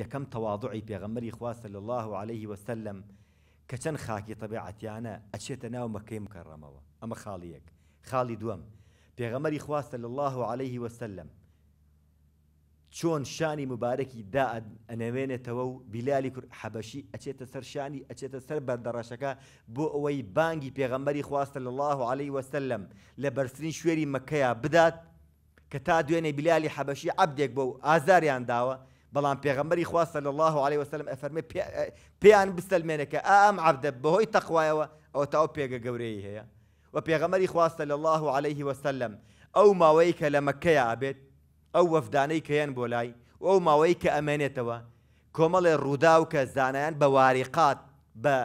یەکەم تەواضعی پێغەمەری خوا صلی الله عليه وسلم کە چەند خاکی تەبیعەتیانە ئەچێتە ناو مەکەی مکەڕەمەوە ئەمە خاڵیەک خاڵی دووەم پێغەمەری خوا صلی الله عليه وسلم چۆن شانی مبارەکی دا ئەنەوێنێتەوە و بیلالی کورد حەبەشی ئەچێتە سەر شانی ئەچێتە سەر بەردەڕەشەکە بۆ ئەوەی بانگی پێغەمبەری خواستە لە الله عليه وسلم لە بەرترین شوێری مەکەیە بدات کە تا دوێنێ بیلالی حەبەشی عبدێک بۆ و ئازاریان داوە بەڵام پێغەمبەری خواستە لە الله عليه وسلم ئەفەرمێ پێیان بستەلمێنەکە ئام عبدە بەهۆی تەخوایەوە ئەو تاو پێگە گەورەی هەیە و پێغەمەری خواستە لە الله عليه وسلم ئەو ماوەی کە لە مەکەی ئابێت ئەو وەفدانەی کەیان بۆ لای و ئەو ماوەی کە ئەمێنێتەوە کۆمەڵێ ڕوودا و کە زانایان بە واریقات بە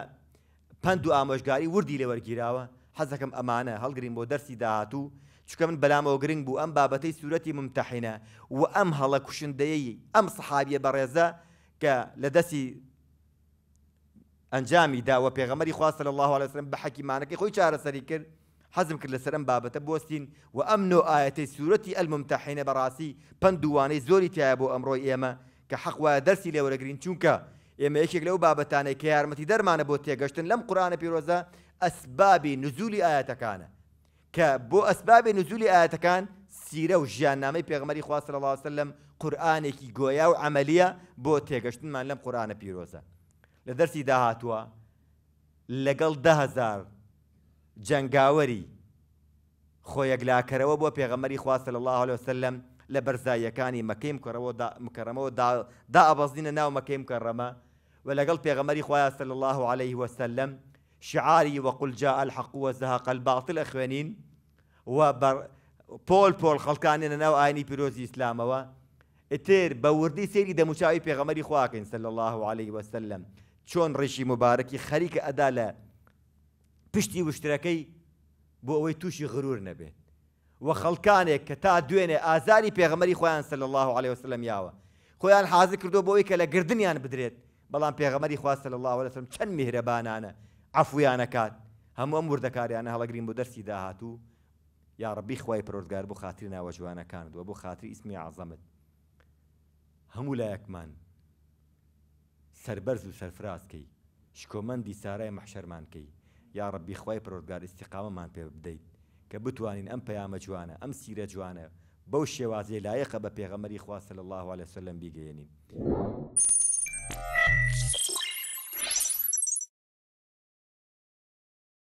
پند و ئامۆژگاری وردی لێ وەرگیراوە حەزەکەم ئەمانە هەڵگرین بۆ دەرسی داهاتوو چکە من بەلامەوە گرنگ بوو ئەم بابەتەی سوورەتی ممتەحینە و ئەم هەڵە کوشندەیە ئەم سحابیە بەڕێزە کە لە دەستی ئەنجامی داوە پێغەمەری خواستە لە الله لەسرم بە حەکیمانەکەی خۆی چارەسەری کرد حەزم کرد لەسەر ئەم بابەتە بستین و ئەم نۆ ئاەتی سوورەتی ئەلممتەحینە بەڕاستی پندوانەی زۆری تایە بۆ ئەمڕۆی ئێمە کە حەقوایە دەرسی لێوەرەگرین چونکە ئێمە یەکێک لەو بابەتانێک کە یارمەتی دەرمانە بۆ تێگەشتن لەم قورانە پیرۆزە ئەسبابی نزولی ئاەتەکانە کە بۆ ئەسبابی نزولی ئاەتەکان سیرە و ژیاننامەی پێغمەری خواست لە لاسلم قورآانێکی گۆیا و ئەمەلیە بۆ تێگەشتنمان لەم قورآانە پیرۆزە لە دەرسی داهاتووە لەگەڵ دههزار جەنگاوەری خۆیەکلاکەرەوە بۆ پێغەمەری خواست لە الله عليه وسلم لە بەرزاییەکانی مەکەیم مکەرەمەوە دا ئابەزینە ناو مەکەیم کەڕەمە و لەگەڵ پێغەمەری خخوایان سل الله عليه وسلم شعاری وەقل جا الحقووە زهق الباطل ئەخوێنین و پۆل پۆل خەڵکانێنە ناو ئاینی پیرۆزی ئیسلامەوە ئتر بە وردی سێری دەموچاوی پێغەمەری خواکەین سل الله عليه وسلم چۆن ڕێژی مبارەکی خەریکە ئەدا لە پشتی وشترەکەی بۆ ئەوەی تووشی غرور نەبێت و خەڵکانێک کە تا دوێنێ ئازاری پێغەمەری خۆیان سل الله عليه وسلم یاوە خۆیان حاز کردو بۆ ئەوی کە لە گردنیان بدرێت بەڵام پێغەمەری خوا سل الله عليه وسلم چەند میهرەبانانە ئەفویانەکات هەموو ئەم وردەکاریانە هەڵەگرین بۆ دەرسی داهاتوو یا ڕبی خی پرۆردگار بۆ خاتری ناوە جوانەکانتوە بۆ خاتری ئیسمی عزەمت هەموو لایەکمان سربەرز و سەرفرازکەی شکۆمەندی سارای مەحشەرمانکەی یا ڕبی خی پرۆردگار استیقامەمان پێ بدەیت کە بتوانین ئەم پەیامە جوانە ئەم سیرە جوانە بەو شێوازێ لایەقە بە پێغەمەری خواستە لە الله عليه وسلم بیگەێنین.